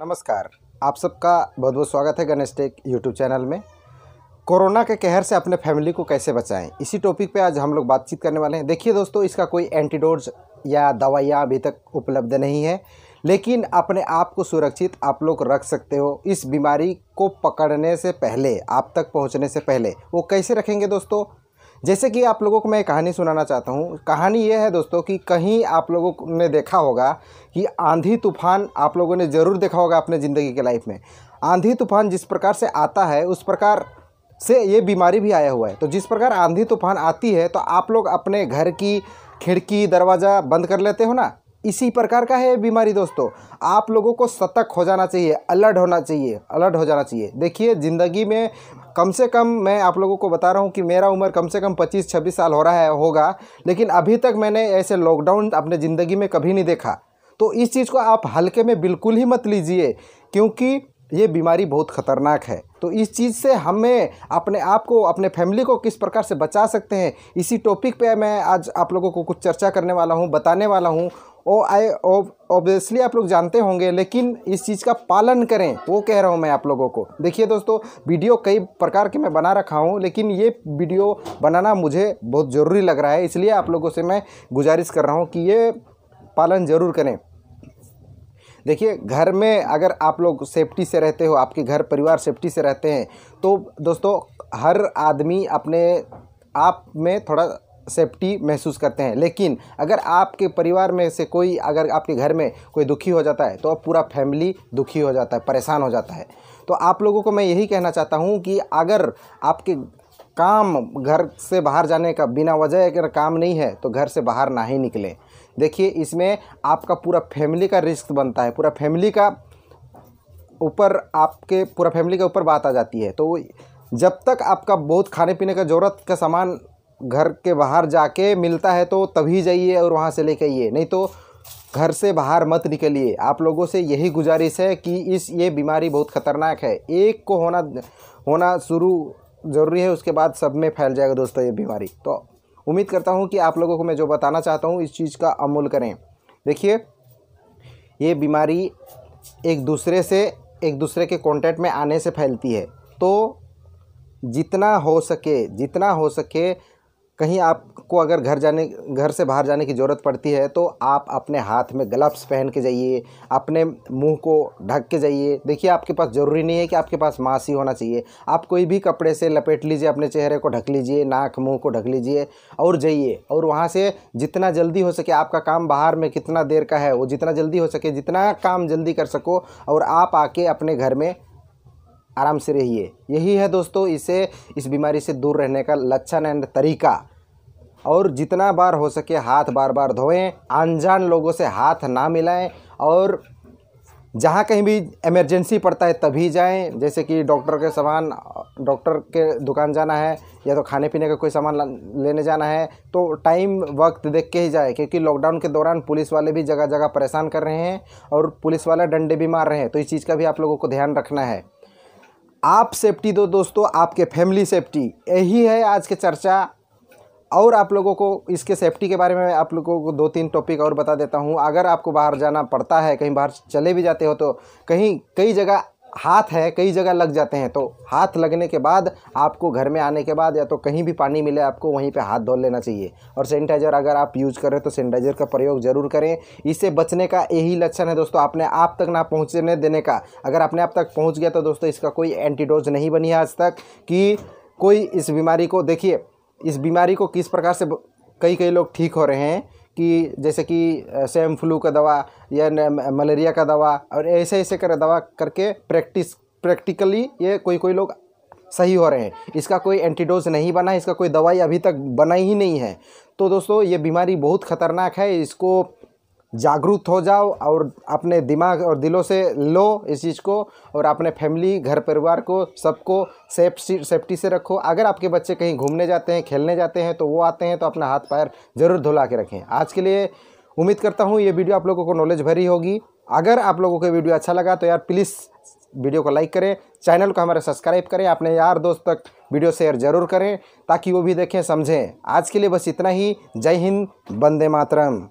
नमस्कार आप सबका बहुत बहुत स्वागत है गणेश टेक यूट्यूब चैनल में कोरोना के कहर से अपने फैमिली को कैसे बचाएं इसी टॉपिक पे आज हम लोग बातचीत करने वाले हैं देखिए दोस्तों इसका कोई एंटीडोज या दवाइयाँ अभी तक उपलब्ध नहीं है लेकिन अपने आप को सुरक्षित आप लोग रख सकते हो इस बीमारी को पकड़ने से पहले आप तक पहुँचने से पहले वो कैसे रखेंगे दोस्तों जैसे कि आप लोगों को मैं कहानी सुनाना चाहता हूँ कहानी ये है दोस्तों कि कहीं आप लोगों ने देखा होगा कि आंधी तूफान आप लोगों ने ज़रूर देखा होगा अपने ज़िंदगी के लाइफ में आंधी तूफान जिस प्रकार से आता है उस प्रकार से ये बीमारी भी आया हुआ है तो जिस प्रकार आंधी तूफान आती है तो आप लोग अपने घर की खिड़की दरवाज़ा बंद कर लेते हो ना इसी प्रकार का है बीमारी दोस्तों आप लोगों को सतर्क हो जाना चाहिए अलर्ट होना चाहिए अलर्ट हो जाना चाहिए देखिए ज़िंदगी में कम से कम मैं आप लोगों को बता रहा हूँ कि मेरा उम्र कम से कम 25-26 साल हो रहा है होगा लेकिन अभी तक मैंने ऐसे लॉकडाउन अपने ज़िंदगी में कभी नहीं देखा तो इस चीज़ को आप हल्के में बिल्कुल ही मत लीजिए क्योंकि ये बीमारी बहुत ख़तरनाक है तो इस चीज़ से हमें अपने आप को अपने फैमिली को किस प्रकार से बचा सकते हैं इसी टॉपिक पे मैं आज आप लोगों को कुछ चर्चा करने वाला हूँ बताने वाला हूँ ओ आई ऑब्वियसली आप लोग जानते होंगे लेकिन इस चीज़ का पालन करें वो कह रहा हूँ मैं आप लोगों को देखिए दोस्तों वीडियो कई प्रकार के मैं बना रखा हूँ लेकिन ये वीडियो बनाना मुझे बहुत ज़रूरी लग रहा है इसलिए आप लोगों से मैं गुजारिश कर रहा हूँ कि ये पालन ज़रूर करें देखिए घर में अगर आप लोग सेफ्टी से रहते हो आपके घर परिवार सेफ्टी से रहते हैं तो दोस्तों हर आदमी अपने आप में थोड़ा सेफ्टी महसूस करते हैं लेकिन अगर आपके परिवार में से कोई अगर आपके घर में कोई दुखी हो जाता है तो अब पूरा फैमिली दुखी हो जाता है परेशान हो जाता है तो आप लोगों को मैं यही कहना चाहता हूँ कि अगर आपके काम घर से बाहर जाने का बिना वजह अगर काम नहीं है तो घर से बाहर ना ही निकले देखिए इसमें आपका पूरा फैमिली का रिस्क बनता है पूरा फैमिली का ऊपर आपके पूरा फैमिली के ऊपर बात आ जाती है तो जब तक आपका बहुत खाने पीने का ज़रूरत का सामान घर के बाहर जाके मिलता है तो तभी जाइए और वहाँ से लेके आइए नहीं तो घर से बाहर मत निकलिए आप लोगों से यही गुजारिश है कि इस ये बीमारी बहुत खतरनाक है एक को होना होना शुरू ज़रूरी है उसके बाद सब में फैल जाएगा दोस्तों ये बीमारी तो उम्मीद करता हूँ कि आप लोगों को मैं जो बताना चाहता हूँ इस चीज़ का अमूल करें देखिए ये बीमारी एक दूसरे से एक दूसरे के कॉन्टैक्ट में आने से फैलती है तो जितना हो सके जितना हो सके कहीं आपको अगर घर जाने घर से बाहर जाने की ज़रूरत पड़ती है तो आप अपने हाथ में ग्लव्स पहन के जाइए अपने मुंह को ढक के जाइए देखिए आपके पास ज़रूरी नहीं है कि आपके पास मास्क ही होना चाहिए आप कोई भी कपड़े से लपेट लीजिए अपने चेहरे को ढक लीजिए नाक मुंह को ढक लीजिए और जाइए और वहाँ से जितना जल्दी हो सके आपका काम बाहर में कितना देर का है वो जितना जल्दी हो सके जितना काम जल्दी कर सको और आप आके अपने घर में आराम से रहिए यही है दोस्तों इसे इस बीमारी से दूर रहने का लक्षण एंड तरीका और जितना बार हो सके हाथ बार बार धोएं अनजान लोगों से हाथ ना मिलाएं और जहाँ कहीं भी इमरजेंसी पड़ता है तभी जाएं जैसे कि डॉक्टर के सामान डॉक्टर के दुकान जाना है या तो खाने पीने का कोई सामान लेने जाना है तो टाइम वक्त देख के ही जाए क्योंकि लॉकडाउन के दौरान पुलिस वाले भी जगह जगह परेशान कर रहे हैं और पुलिस वाले डंडे भी मार रहे हैं तो इस चीज़ का भी आप लोगों को ध्यान रखना है आप सेफ्टी दो दोस्तों आपके फैमिली सेफ्टी यही है आज के चर्चा और आप लोगों को इसके सेफ्टी के बारे में आप लोगों को दो तीन टॉपिक और बता देता हूँ अगर आपको बाहर जाना पड़ता है कहीं बाहर चले भी जाते हो तो कहीं कई जगह हाथ है कई जगह लग जाते हैं तो हाथ लगने के बाद आपको घर में आने के बाद या तो कहीं भी पानी मिले आपको वहीं पे हाथ धो लेना चाहिए और सैनिटाइज़र अगर आप यूज़ कर रहे हो तो सैनिटाइज़र का प्रयोग ज़रूर करें इससे बचने का यही लक्षण है दोस्तों आपने आप तक ना पहुँचने देने का अगर आपने आप तक पहुँच गया तो दोस्तों इसका कोई एंटीडोज नहीं बनी है आज तक कि कोई इस बीमारी को देखिए इस बीमारी को किस प्रकार से कई कई लोग ठीक हो रहे हैं कि जैसे कि सेम फ्लू का दवा या मलेरिया का दवा और ऐसे ऐसे कर दवा करके प्रैक्टिस प्रैक्टिकली ये कोई कोई लोग सही हो रहे हैं इसका कोई एंटीडोज नहीं बना है इसका कोई दवाई अभी तक बना ही नहीं है तो दोस्तों ये बीमारी बहुत ख़तरनाक है इसको जागरूक हो जाओ और अपने दिमाग और दिलों से लो इस चीज़ को और अपने फैमिली घर परिवार को सबको सेफ्टी सेफ्टी से रखो अगर आपके बच्चे कहीं घूमने जाते हैं खेलने जाते हैं तो वो आते हैं तो अपना हाथ पैर ज़रूर धुला के रखें आज के लिए उम्मीद करता हूँ ये वीडियो आप लोगों को नॉलेज भरी होगी अगर आप लोगों को वीडियो अच्छा लगा तो यार प्लीज़ वीडियो को लाइक करें चैनल को हमारा सब्सक्राइब करें अपने यार दोस्त तक वीडियो शेयर ज़रूर करें ताकि वो भी देखें समझें आज के लिए बस इतना ही जय हिंद बंदे मातरम